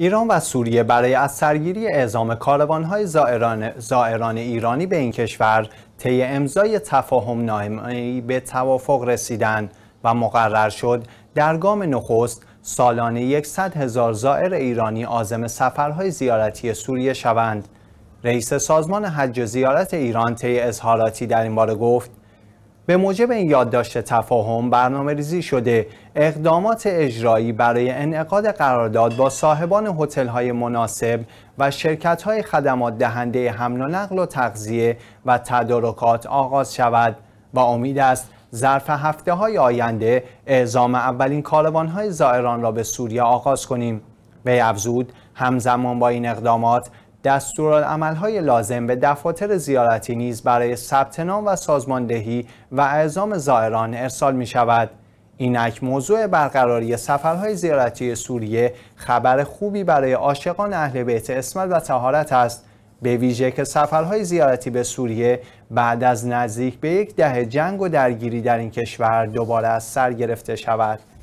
ایران و سوریه برای از سرگیری اعزام کاروانهای زائران, زائران ایرانی به این کشور طی امضای تفاهم نامه‌ای به توافق رسیدن و مقرر شد در گام نخست سالانه 100 هزار زائر ایرانی آزم سفرهای زیارتی سوریه شوند. رئیس سازمان حج زیارت ایران طی اظهاراتی در این باره گفت به موجب این یادداشت تفاهم برنامه ریزی شده اقدامات اجرایی برای انعقاد قرارداد با صاحبان هتل های مناسب و شرکت های خدمات دهنده حمل و نقل و تغذیه و تدارکات آغاز شود و امید است ظرف هفته های آینده اعزام اولین کاروان های زائران را به سوریه آغاز کنیم. به افزود همزمان با این اقدامات دستورالعملهای لازم به دفاتر زیارتی نیز برای ثبت نام و سازماندهی و اعزام زائران ارسال می شود. اینک موضوع برقراری سفرهای زیارتی سوریه خبر خوبی برای عاشقان اهل بیت اسمت و تهارت است به ویژه که سفرهای زیارتی به سوریه بعد از نزدیک به یک دهه جنگ و درگیری در این کشور دوباره از سر گرفته شود